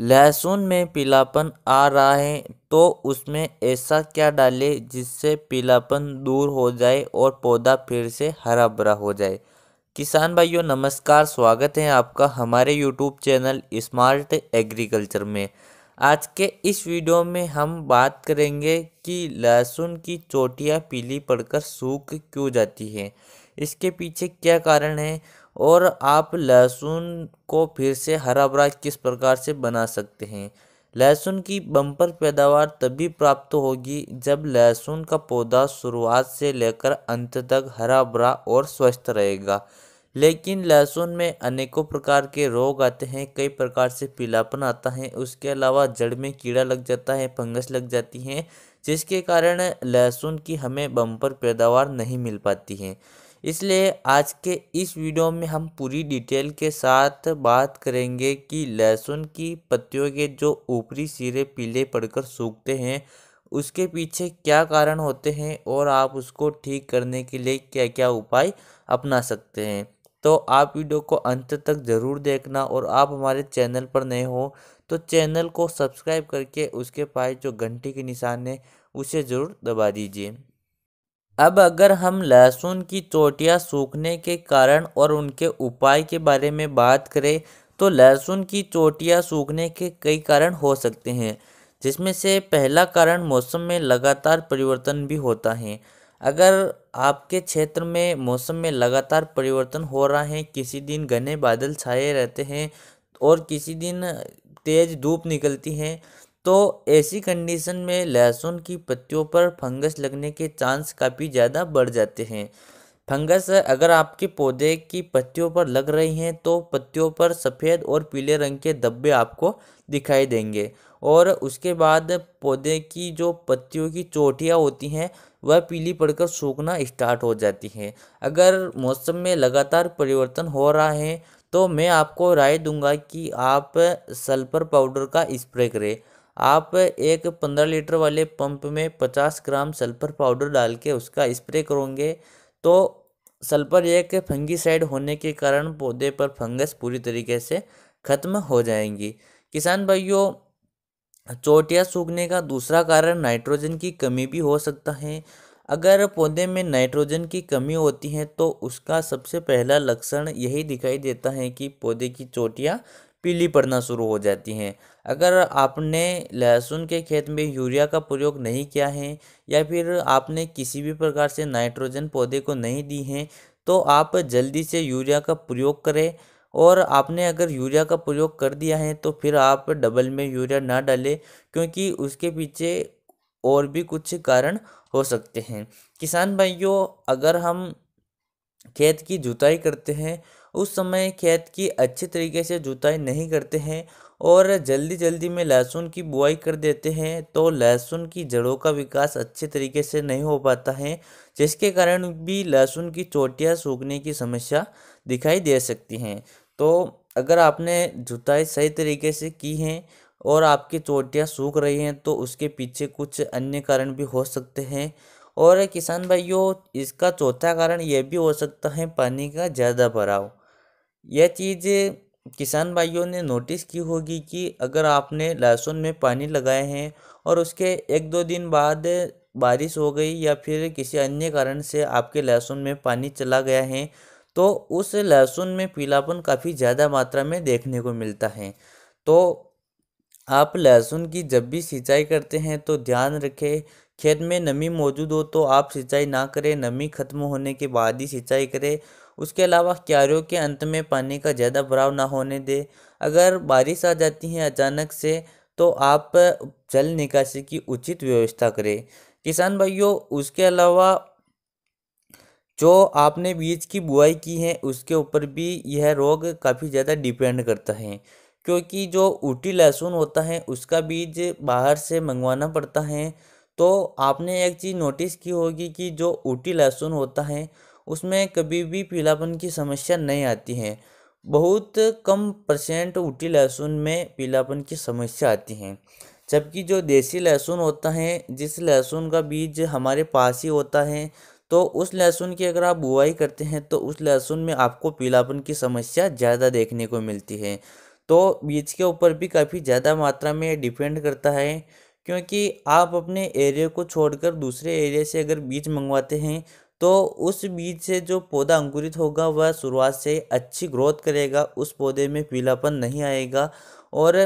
लहसुन में पीलापन आ रहा है तो उसमें ऐसा क्या डालें जिससे पीलापन दूर हो जाए और पौधा फिर से हरा भरा हो जाए किसान भाइयों नमस्कार स्वागत है आपका हमारे YouTube चैनल स्मार्ट एग्रीकल्चर में आज के इस वीडियो में हम बात करेंगे कि लहसुन की चोटियाँ पीली पड़कर सूख क्यों जाती है इसके पीछे क्या कारण है और आप लहसुन को फिर से हरा भरा किस प्रकार से बना सकते हैं लहसुन की बम्पर पैदावार तभी प्राप्त होगी जब लहसुन का पौधा शुरुआत से लेकर अंत तक हरा भरा और स्वस्थ रहेगा लेकिन लहसुन में अनेकों प्रकार के रोग आते हैं कई प्रकार से पीलापन आता है उसके अलावा जड़ में कीड़ा लग जाता है फंगस लग जाती है जिसके कारण लहसुन की हमें बम्पर पैदावार नहीं मिल पाती है इसलिए आज के इस वीडियो में हम पूरी डिटेल के साथ बात करेंगे कि लहसुन की पत्तियों के जो ऊपरी सिरे पीले पड़कर सूखते हैं उसके पीछे क्या कारण होते हैं और आप उसको ठीक करने के लिए क्या क्या उपाय अपना सकते हैं तो आप वीडियो को अंत तक ज़रूर देखना और आप हमारे चैनल पर नए हो तो चैनल को सब्सक्राइब करके उसके पास जो घंटी के निशान है उसे ज़रूर दबा दीजिए अब अगर हम लहसुन की चोटियाँ सूखने के कारण और उनके उपाय के बारे में बात करें तो लहसुन की चोटियाँ सूखने के कई कारण हो सकते हैं जिसमें से पहला कारण मौसम में लगातार परिवर्तन भी होता है अगर आपके क्षेत्र में मौसम में लगातार परिवर्तन हो रहा है किसी दिन घने बादल छाए रहते हैं और किसी दिन तेज़ धूप निकलती है तो ऐसी कंडीशन में लहसुन की पत्तियों पर फंगस लगने के चांस काफ़ी ज़्यादा बढ़ जाते हैं फंगस अगर आपके पौधे की पत्तियों पर लग रही हैं तो पत्तियों पर सफ़ेद और पीले रंग के धब्बे आपको दिखाई देंगे और उसके बाद पौधे की जो पत्तियों की चोटियाँ होती हैं वह पीली पड़कर सूखना स्टार्ट हो जाती हैं अगर मौसम में लगातार परिवर्तन हो रहा है तो मैं आपको राय दूंगा कि आप सल्फ़र पाउडर का स्प्रे करें आप एक पंद्रह लीटर वाले पंप में पचास ग्राम सल्फर पाउडर डाल के उसका स्प्रे करोगे तो सल्फर एक फंगीसाइड होने के कारण पौधे पर फंगस पूरी तरीके से ख़त्म हो जाएंगी किसान भाइयों चोटियाँ सूखने का दूसरा कारण नाइट्रोजन की कमी भी हो सकता है अगर पौधे में नाइट्रोजन की कमी होती है तो उसका सबसे पहला लक्षण यही दिखाई देता है कि पौधे की चोटियाँ पीली पड़ना शुरू हो जाती हैं अगर आपने लहसुन के खेत में यूरिया का प्रयोग नहीं किया है या फिर आपने किसी भी प्रकार से नाइट्रोजन पौधे को नहीं दी हैं तो आप जल्दी से यूरिया का प्रयोग करें और आपने अगर यूरिया का प्रयोग कर दिया है तो फिर आप डबल में यूरिया ना डालें क्योंकि उसके पीछे और भी कुछ कारण हो सकते हैं किसान भाइयों अगर हम खेत की जुताई करते हैं उस समय खेत की अच्छे तरीके से जुताई नहीं करते हैं और जल्दी जल्दी में लहसुन की बुआई कर देते हैं तो लहसुन की जड़ों का विकास अच्छे तरीके से नहीं हो पाता है जिसके कारण भी लहसुन की चोटियाँ सूखने की समस्या दिखाई दे सकती हैं तो अगर आपने जुताई सही तरीके से की है और आपकी चोटियाँ सूख रही हैं तो उसके पीछे कुछ अन्य कारण भी हो सकते हैं और किसान भाइयों इसका चौथा कारण यह भी हो सकता है पानी का ज़्यादा भराव यह चीज़ किसान भाइयों ने नोटिस की होगी कि अगर आपने लहसुन में पानी लगाए हैं और उसके एक दो दिन बाद बारिश हो गई या फिर किसी अन्य कारण से आपके लहसुन में पानी चला गया है तो उस लहसुन में पीलापन काफ़ी ज़्यादा मात्रा में देखने को मिलता है तो आप लहसुन की जब भी सिंचाई करते हैं तो ध्यान रखें खेत में नमी मौजूद हो तो आप सिंचाई ना करें नमी खत्म होने के बाद ही सिंचाई करें उसके अलावा क्यारियों के अंत में पानी का ज़्यादा भराव ना होने दें अगर बारिश आ जाती है अचानक से तो आप जल निकासी की उचित व्यवस्था करें किसान भाइयों उसके अलावा जो आपने बीज की बुआई की है उसके ऊपर भी यह रोग काफ़ी ज़्यादा डिपेंड करता है क्योंकि जो ऊटी लहसुन होता है उसका बीज बाहर से मंगवाना पड़ता है तो आपने एक चीज़ नोटिस की होगी कि जो ऊटी लहसुन होता है उसमें कभी भी पीलापन की समस्या नहीं आती है बहुत कम परसेंट ऊटी लहसुन में पीलापन की समस्या आती है जबकि जो देसी लहसुन होता है जिस लहसुन का बीज हमारे पास ही होता है तो उस लहसुन की अगर आप बुआई करते हैं तो उस लहसुन में आपको पीलापन की समस्या ज़्यादा देखने को मिलती है तो बीज के ऊपर भी काफ़ी ज़्यादा मात्रा में डिपेंड करता है क्योंकि आप अपने एरिया को छोड़कर दूसरे एरिया से अगर बीज मंगवाते हैं तो उस बीज से जो पौधा अंकुरित होगा वह शुरुआत से अच्छी ग्रोथ करेगा उस पौधे में पीलापन नहीं आएगा और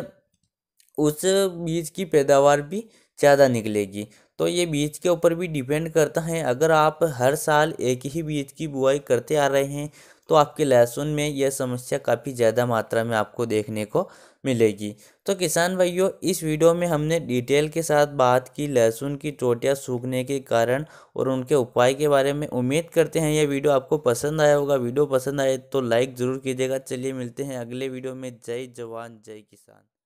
उस बीज की पैदावार भी ज़्यादा निकलेगी तो ये बीज के ऊपर भी डिपेंड करता है अगर आप हर साल एक ही बीज की बुआई करते आ रहे हैं तो आपके लहसुन में यह समस्या काफ़ी ज़्यादा मात्रा में आपको देखने को मिलेगी तो किसान भाइयों इस वीडियो में हमने डिटेल के साथ बात की लहसुन की चोटियाँ सूखने के कारण और उनके उपाय के बारे में उम्मीद करते हैं यह वीडियो आपको पसंद आया होगा वीडियो पसंद आए तो लाइक ज़रूर कीजिएगा चलिए मिलते हैं अगले वीडियो में जय जवान जय किसान